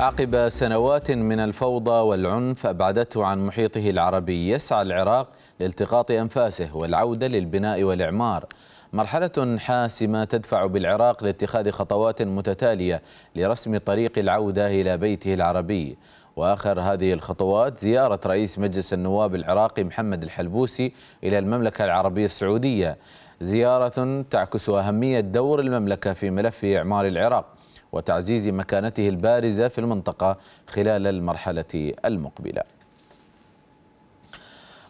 عقب سنوات من الفوضى والعنف أبعدته عن محيطه العربي يسعى العراق لالتقاط أنفاسه والعودة للبناء والإعمار مرحلة حاسمة تدفع بالعراق لاتخاذ خطوات متتالية لرسم طريق العودة إلى بيته العربي واخر هذه الخطوات زياره رئيس مجلس النواب العراقي محمد الحلبوسي الى المملكه العربيه السعوديه زياره تعكس اهميه دور المملكه في ملف اعمار العراق وتعزيز مكانته البارزة في المنطقة خلال المرحلة المقبلة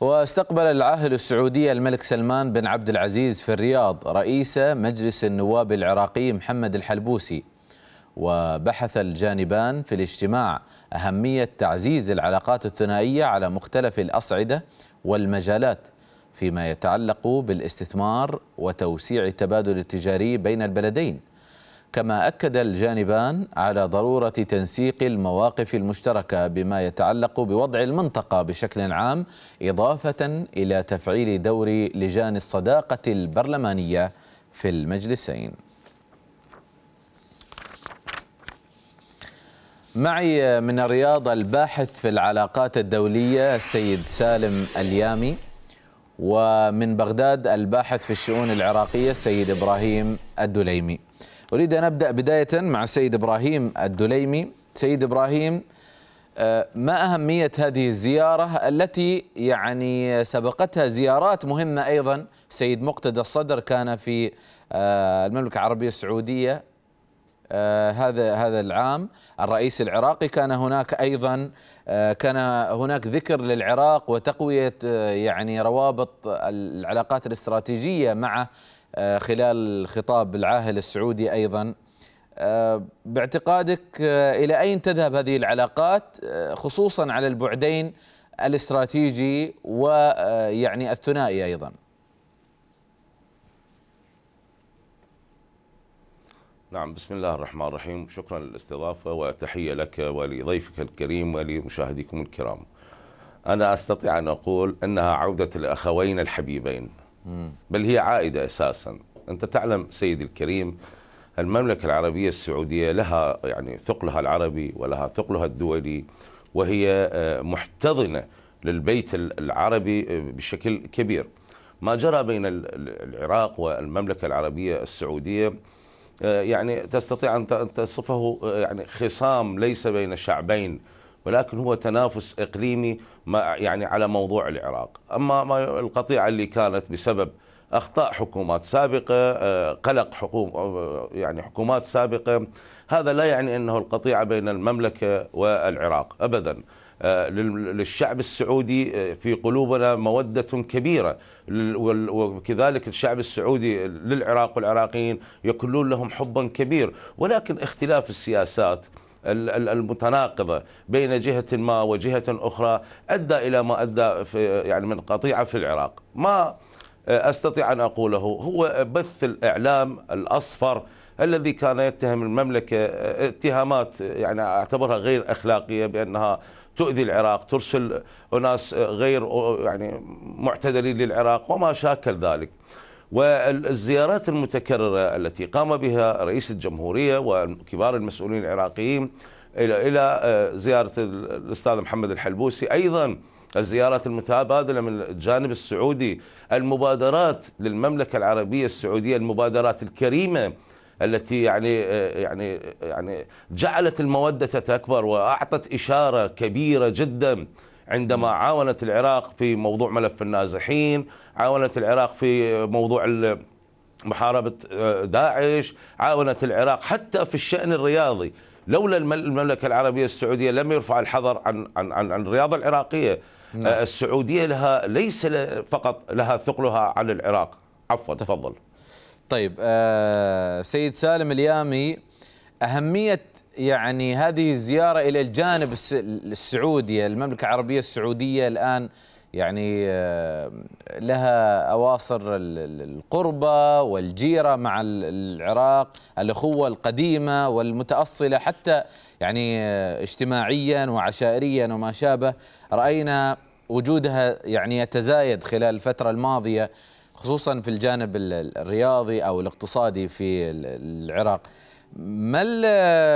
واستقبل العاهل السعودي الملك سلمان بن عبد العزيز في الرياض رئيس مجلس النواب العراقي محمد الحلبوسي وبحث الجانبان في الاجتماع أهمية تعزيز العلاقات الثنائية على مختلف الأصعدة والمجالات فيما يتعلق بالاستثمار وتوسيع التبادل التجاري بين البلدين كما أكد الجانبان على ضرورة تنسيق المواقف المشتركة بما يتعلق بوضع المنطقة بشكل عام إضافة إلى تفعيل دور لجان الصداقة البرلمانية في المجلسين معي من الرياض الباحث في العلاقات الدولية السيد سالم اليامي ومن بغداد الباحث في الشؤون العراقية السيد إبراهيم الدليمي أريد أن أبدأ بداية مع السيد إبراهيم الدليمي سيد إبراهيم آه، ما أهمية هذه الزيارة التي يعني سبقتها زيارات مهمة أيضا سيد مقتدى الصدر كان في آه، المملكة العربية السعودية آه، هذا هذا العام الرئيس العراقي كان هناك ايضا كان هناك ذكر للعراق وتقويه يعني روابط العلاقات الاستراتيجيه مع آه، خلال خطاب العاهل السعودي ايضا آه، باعتقادك آه، الى اين تذهب هذه العلاقات خصوصا على البعدين الاستراتيجي ويعني الثنائي ايضا نعم بسم الله الرحمن الرحيم شكرا للاستضافة وتحية لك ولضيفك الكريم ولمشاهديكم الكرام أنا أستطيع أن أقول أنها عودة الأخوين الحبيبين بل هي عائدة أساسا أنت تعلم سيدي الكريم المملكة العربية السعودية لها يعني ثقلها العربي ولها ثقلها الدولي وهي آه، محتضنة للبيت العربي آه، بشكل كبير ما جرى بين العراق والمملكة العربية السعودية آه، يعني تستطيع أن تصفه يعني خصام ليس بين شعبين ولكن هو تنافس إقليمي يعني على موضوع العراق أما القطيعة اللي كانت بسبب اخطاء حكومات سابقه آه، قلق حكوم آه، يعني حكومات سابقه هذا لا يعني انه القطيعه بين المملكه والعراق ابدا آه، للشعب السعودي في قلوبنا موده كبيره وكذلك الشعب السعودي للعراق والعراقيين يكلون لهم حبا كبير ولكن اختلاف السياسات المتناقضة بين جهة ما وجهة أخرى أدى إلى ما أدى في يعني من قطيعة في العراق ما أستطيع أن أقوله هو بث الإعلام الأصفر الذي كان يتهم المملكة اتهامات يعني أعتبرها غير أخلاقية بأنها تؤذي العراق ترسل أناس غير يعني معتدلين للعراق وما شاكل ذلك والزيارات المتكررة التي قام بها رئيس الجمهورية وكبار المسؤولين العراقيين إلى آه، زيارة الأستاذ محمد الحلبوسي أيضا الزيارات المتبادلة من الجانب السعودي المبادرات للمملكة العربية السعودية المبادرات الكريمة التي يعني آه، يعني يعني جعلت الموده تكبر واعطت اشاره كبيره جدا عندما عاونت العراق في موضوع ملف النازحين عاونت العراق في موضوع محاربة آه، داعش عاونت العراق حتى في الشأن الرياضي لولا المملكة العربية السعودية لم يرفع الحظر عن عن عن, عن الرياضة العراقية نعم. آه، السعودية لها ليس فقط لها ثقلها على العراق عفوا طيب. تفضل طيب آه سيد سالم اليامي أهمية يعني هذه الزيارة إلى الجانب السعودي المملكة العربية السعودية الآن يعني آه، لها أواصر القربة والجيرة مع العراق الأخوة القديمة والمتأصلة حتى يعني آه، اجتماعيا وعشائريا وما شابه رأينا وجودها يعني يتزايد خلال الفترة الماضية خصوصا في الجانب الرياضي أو الاقتصادي في العراق ما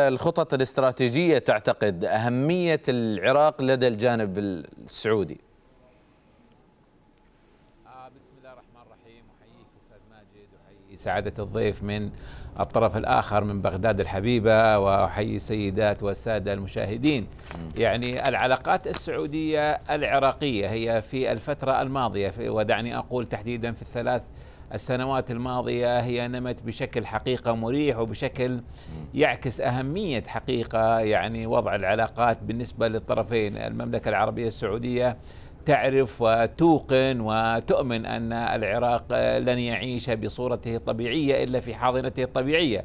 الخطط الاستراتيجية تعتقد أهمية العراق لدى الجانب السعودي؟ آه، بسم الله الرحمن الرحيم أحييك أستاذ ماجد وأحيي سعادة الضيف من الطرف الآخر من بغداد الحبيبة وأحيي السيدات والسادة المشاهدين يعني العلاقات السعودية العراقية هي في الفترة الماضية ودعني أقول تحديدا في الثلاث السنوات الماضية هي نمت بشكل حقيقة مريح وبشكل يعكس أهمية حقيقة يعني وضع العلاقات بالنسبة للطرفين المملكة العربية السعودية تعرف وتوقن وتؤمن أن العراق لن يعيش بصورته الطبيعية إلا في حاضنته الطبيعية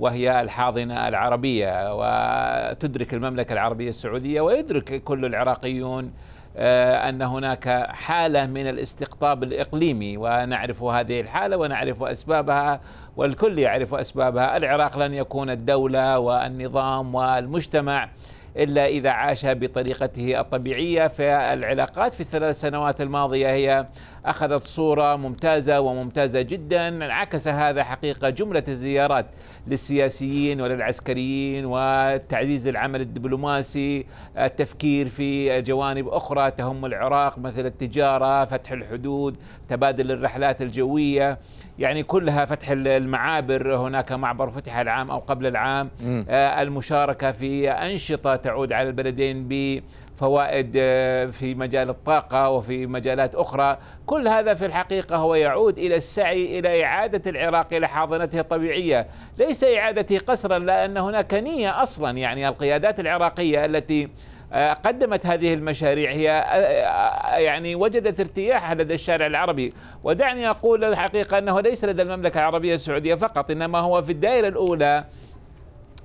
وهي الحاضنة العربية وتدرك المملكة العربية السعودية ويدرك كل العراقيون آه، أن هناك حالة من الاستقطاب الإقليمي ونعرف هذه الحالة ونعرف أسبابها والكل يعرف أسبابها العراق لن يكون الدولة والنظام والمجتمع إلا إذا عاش بطريقته الطبيعية فالعلاقات في الثلاث سنوات الماضية هي أخذت صورة ممتازة وممتازة جدا عكس هذا حقيقة جملة الزيارات للسياسيين وللعسكريين وتعزيز العمل الدبلوماسي التفكير في جوانب أخرى تهم العراق مثل التجارة فتح الحدود تبادل الرحلات الجوية يعني كلها فتح المعابر هناك معبر فتح العام أو قبل العام آه، المشاركة في أنشطة تعود على البلدين ب فوائد آه، في مجال الطاقة وفي مجالات أخرى كل هذا في الحقيقة هو يعود إلى السعي إلى إعادة العراق إلى حاضنته الطبيعية ليس إعادته قسرا لأن هناك نية أصلا يعني القيادات العراقية التي آه، قدمت هذه المشاريع هي آه، يعني وجدت ارتياح لدى الشارع العربي ودعني أقول الحقيقة أنه ليس لدى المملكة العربية السعودية فقط إنما هو في الدائرة الأولى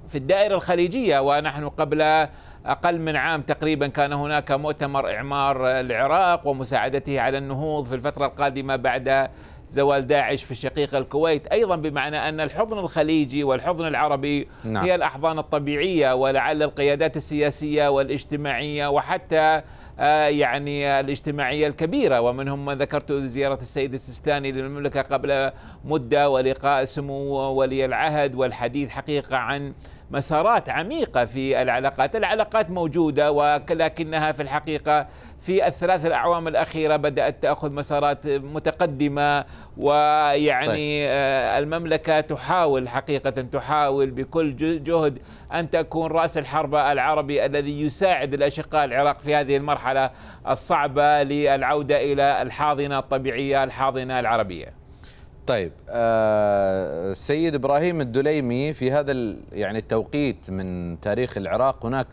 في الدائرة الخليجية ونحن قبل أقل من عام تقريبا كان هناك مؤتمر إعمار العراق ومساعدته على النهوض في الفترة القادمة بعد زوال داعش في الشقيق الكويت أيضا بمعنى أن الحضن الخليجي والحضن العربي نعم. هي الأحضان الطبيعية ولعل القيادات السياسية والاجتماعية وحتى آه، يعني الاجتماعية الكبيرة ومنهم ما ذكرت زيارة السيد السيستاني للمملكة قبل مدة ولقاء سمو ولي العهد والحديث حقيقة عن مسارات عميقة في العلاقات العلاقات موجودة ولكنها في الحقيقة في الثلاث الأعوام الأخيرة بدأت تأخذ مسارات متقدمة ويعني طيب. آه، المملكة تحاول حقيقة تحاول بكل جهد أن تكون رأس الحرب العربي الذي يساعد الأشقاء العراق في هذه المرحلة الصعبة للعودة إلى الحاضنة الطبيعية الحاضنة العربية طيب السيد آه ابراهيم الدليمي في هذا يعني التوقيت من تاريخ العراق هناك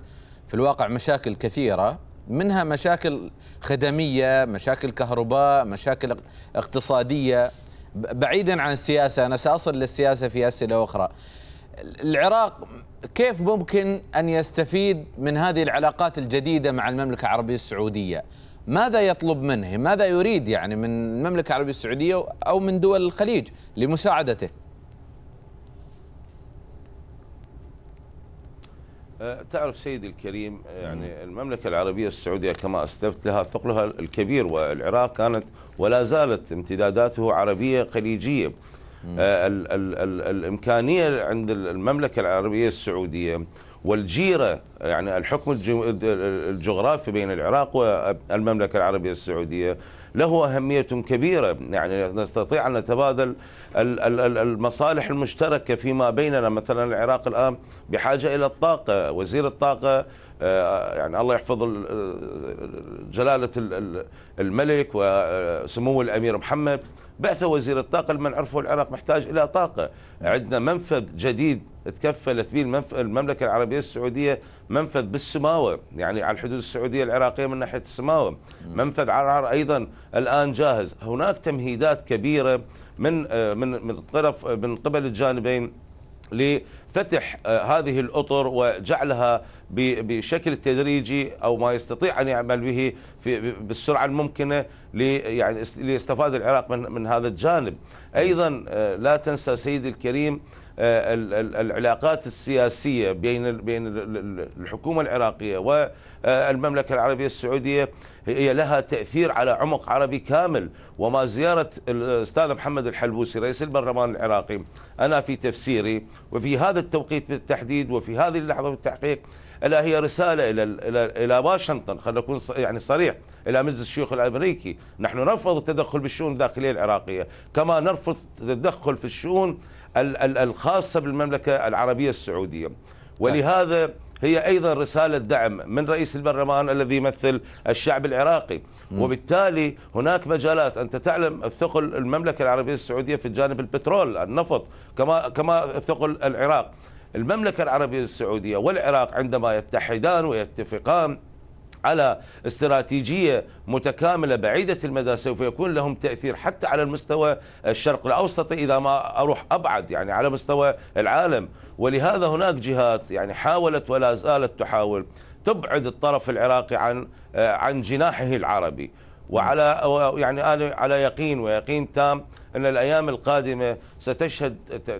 في الواقع مشاكل كثيره منها مشاكل خدميه، مشاكل كهرباء، مشاكل اقتصاديه بعيدا عن السياسه انا ساصل للسياسه في اسئله اخرى. العراق كيف ممكن ان يستفيد من هذه العلاقات الجديده مع المملكه العربيه السعوديه؟ ماذا يطلب منه ماذا يريد يعني من المملكة العربية السعودية أو من دول الخليج لمساعدته أه، تعرف سيدي الكريم أه، يعني المملكة العربية السعودية كما أسلفت لها ثقلها الكبير والعراق كانت ولا زالت امتداداته عربية خليجية أه، الإمكانية عند المملكة العربية السعودية والجيرة يعني الحكم الجغرافي بين العراق والمملكة العربية السعودية له أهمية كبيرة يعني نستطيع أن نتبادل المصالح المشتركة فيما بيننا مثلا العراق الآن بحاجة إلى الطاقة وزير الطاقة آه، يعني الله يحفظ آه، جلالة الملك وسمو الأمير محمد بعث وزير الطاقة لمن عرفوا العراق محتاج إلى طاقة عندنا منفذ جديد تكفلت به المملكة العربية السعودية منفذ بالسماوة يعني على الحدود السعودية العراقية من ناحية السماوة منفذ عرعر أيضا الآن جاهز هناك تمهيدات كبيرة من آه، من من طرف آه، من قبل الجانبين لفتح آه، هذه الأطر وجعلها بشكل تدريجي أو ما يستطيع أن يعمل به في بالسرعة الممكنة ليستفاد يعني العراق من, من هذا الجانب أيضا آه، لا تنسى سيدي الكريم آه، العلاقات السياسيه بين بين الحكومه العراقيه والمملكه آه، العربيه السعوديه هي لها تاثير على عمق عربي كامل وما زياره الاستاذ محمد الحلبوسي رئيس البرلمان العراقي انا في تفسيري وفي هذا التوقيت بالتحديد وفي هذه اللحظه بالتحقيق الا هي رساله الى الى الى واشنطن خلينا نكون يعني صريح الى مجلس الشيوخ الامريكي نحن نرفض التدخل بالشؤون الداخليه العراقيه كما نرفض التدخل في الشؤون الخاصة بالمملكة العربية السعودية ولهذا هي أيضا رسالة دعم من رئيس البرلمان الذي يمثل الشعب العراقي وبالتالي هناك مجالات أنت تعلم الثقل المملكة العربية السعودية في الجانب البترول النفط كما, كما ثقل العراق المملكة العربية السعودية والعراق عندما يتحدان ويتفقان على استراتيجية متكاملة بعيدة المدى سوف يكون لهم تأثير حتى على المستوى الشرق الأوسط إذا ما أروح أبعد يعني على مستوى العالم ولهذا هناك جهات يعني حاولت ولا زالت تحاول تبعد الطرف العراقي عن آه، عن جناحه العربي وعلى يعني انا على يقين ويقين تام ان الايام القادمه ستشهد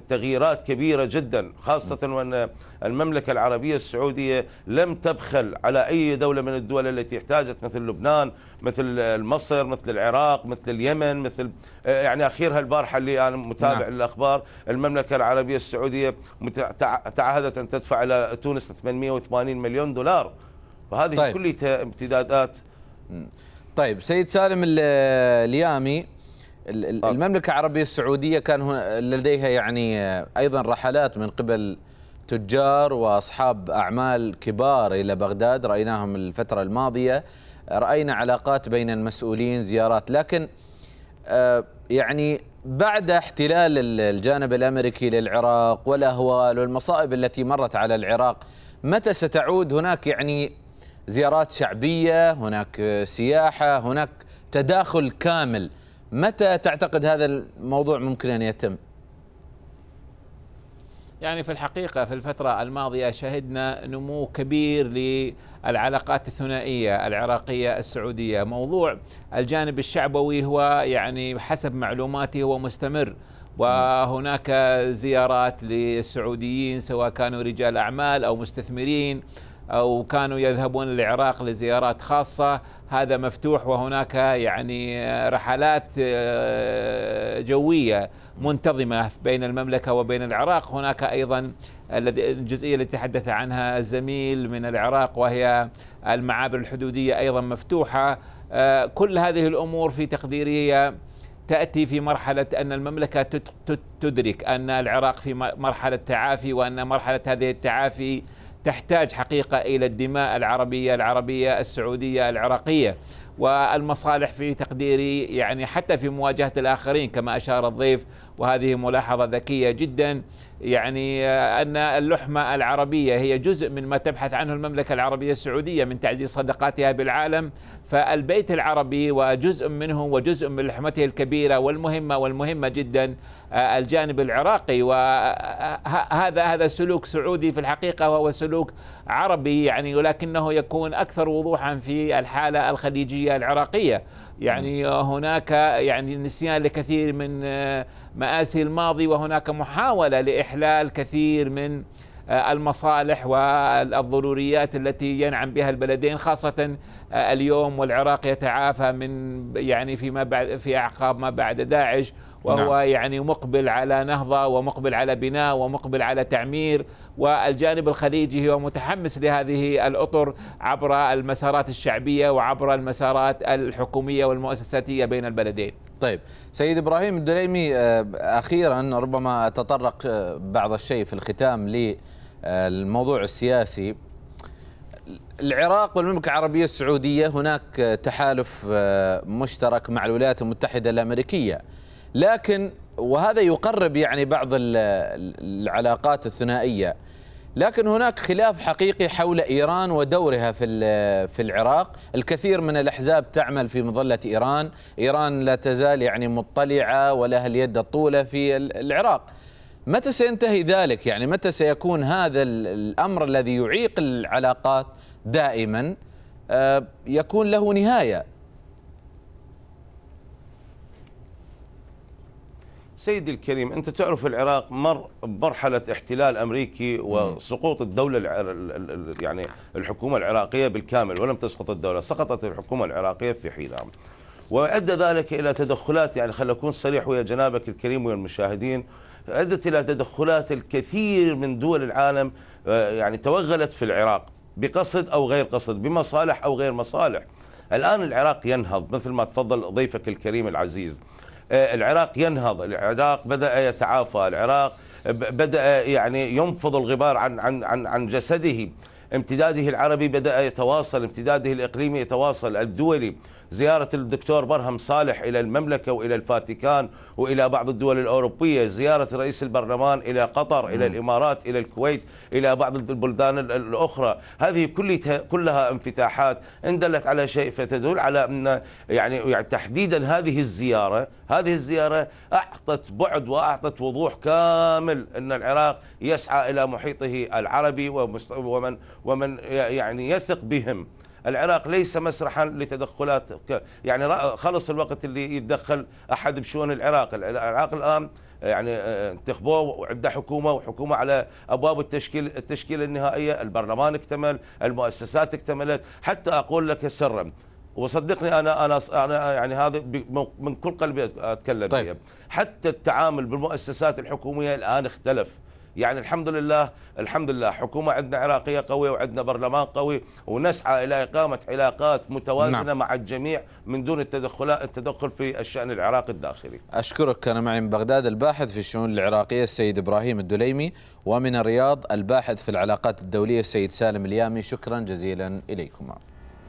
تغييرات كبيره جدا خاصه وان المملكه العربيه السعوديه لم تبخل على اي دوله من الدول التي احتاجت مثل لبنان مثل مصر مثل العراق مثل اليمن مثل يعني اخيرها البارحه اللي انا متابع نعم. الاخبار المملكه العربيه السعوديه تعهدت ان تدفع الى تونس 880 مليون دولار فهذه طيب. كلها امتدادات طيب سيد سالم اليامي طيب. المملكة العربية السعودية كان لديها يعني آه، أيضا رحلات من قبل تجار وأصحاب أعمال كبار إلى بغداد رأيناهم الفترة الماضية رأينا علاقات بين المسؤولين زيارات لكن آه، يعني بعد احتلال الجانب الأمريكي للعراق والأهوال والمصائب التي مرت على العراق متى ستعود هناك يعني زيارات شعبيه هناك سياحه هناك تداخل كامل متى تعتقد هذا الموضوع ممكن ان يتم يعني في الحقيقة في الفترة الماضية شهدنا نمو كبير للعلاقات الثنائية العراقية السعودية موضوع الجانب الشعبوي هو يعني حسب معلوماتي هو مستمر وهناك زيارات للسعوديين سواء كانوا رجال أعمال أو مستثمرين وكانوا يذهبون للعراق لزيارات خاصة هذا مفتوح وهناك يعني رحلات آه، جوية منتظمة بين المملكة وبين العراق هناك أيضا الجزئية التي تحدث عنها الزميل من العراق وهي المعابر الحدودية أيضا مفتوحة آه، كل هذه الأمور في تقديري تأتي في مرحلة أن المملكة تدرك أن العراق في مرحلة تعافي وأن مرحلة هذه التعافي تحتاج حقيقه الى الدماء العربيه العربيه السعوديه العراقيه والمصالح في تقديري يعني حتى في مواجهه الاخرين كما اشار الضيف وهذه ملاحظة ذكية جدا يعني آه، أن اللحمة العربية هي جزء من ما تبحث عنه المملكة العربية السعودية من تعزيز صداقاتها بالعالم فالبيت العربي وجزء منه وجزء من لحمته الكبيرة والمهمة والمهمة جدا آه، الجانب العراقي وهذا آه، هذا سلوك سعودي في الحقيقة وهو سلوك عربي يعني ولكنه يكون أكثر وضوحا في الحالة الخليجية العراقية يعني هناك يعني نسيان لكثير من مآسي الماضي وهناك محاولة لإحلال كثير من آه، المصالح والضروريات التي ينعم بها البلدين خاصة آه، اليوم والعراق يتعافى من يعني فيما بعد في أعقاب ما بعد داعش وهو نعم. يعني مقبل على نهضة ومقبل على بناء ومقبل على تعمير والجانب الخليجي هو متحمس لهذه الأطر عبر المسارات الشعبية وعبر المسارات الحكومية والمؤسساتية بين البلدين طيب سيد إبراهيم الدليمي آه، أخيرا ربما أتطرق آه، بعض الشيء في الختام للموضوع آه، السياسي العراق والمملكة العربية السعودية هناك تحالف مشترك مع الولايات المتحدة الأمريكية لكن وهذا يقرب يعني بعض العلاقات الثنائيه لكن هناك خلاف حقيقي حول ايران ودورها في في العراق، الكثير من الاحزاب تعمل في مظله ايران، ايران لا تزال يعني مطلعه ولها اليد الطوله في العراق. متى سينتهي ذلك؟ يعني متى سيكون هذا الامر الذي يعيق العلاقات دائما آه، يكون له نهايه؟ سيدي الكريم أنت تعرف العراق مر بمرحلة احتلال أمريكي وسقوط الدولة يعني الحكومة العراقية بالكامل ولم تسقط الدولة سقطت الحكومة العراقية في حيلام وأدى ذلك إلى تدخلات يعني خل أكون صريح ويا جنابك الكريم ويا المشاهدين أدت إلى تدخلات الكثير من دول العالم آه، يعني توغلت في العراق بقصد أو غير قصد بمصالح أو غير مصالح الآن العراق ينهض مثل ما تفضل ضيفك الكريم العزيز آه، العراق ينهض العراق بدأ يتعافى العراق بدأ يعني ينفض الغبار عن عن عن, عن جسده امتداده العربي بدأ يتواصل امتداده الإقليمي يتواصل الدولي زيارة الدكتور برهم صالح إلى المملكة وإلى الفاتيكان وإلى بعض الدول الأوروبية زيارة رئيس البرلمان إلى قطر إلى الإمارات إلى الكويت إلى بعض البلدان الأخرى هذه كلها, انفتاحات إن دلت على شيء فتدل على أن يعني-, يعني تحديدا هذه الزيارة هذه الزيارة أعطت بعد وأعطت وضوح كامل أن العراق يسعى إلى محيطه العربي ومن ومن يعني يثق بهم العراق ليس مسرحا لتدخلات يعني خلص الوقت اللي يتدخل أحد بشؤون العراق العراق الآن آه، يعني آه، انتخبوه وعده حكومه وحكومه على ابواب التشكيل التشكيله النهائيه، البرلمان اكتمل، المؤسسات اكتملت، حتى اقول لك سرا وصدقني انا انا انا يعني هذا من كل قلبي اتكلم طيب. حتى التعامل بالمؤسسات الحكوميه الان اختلف. يعني الحمد لله الحمد لله حكومة عندنا عراقية قوية وعندنا برلمان قوي ونسعى إلى إقامة علاقات متوازنة نعم. مع الجميع من دون التدخل التدخل في الشأن العراقي الداخلي أشكرك كان معي من بغداد الباحث في الشؤون العراقية السيد إبراهيم الدليمي ومن الرياض الباحث في العلاقات الدولية السيد سالم اليامي شكرا جزيلا إليكما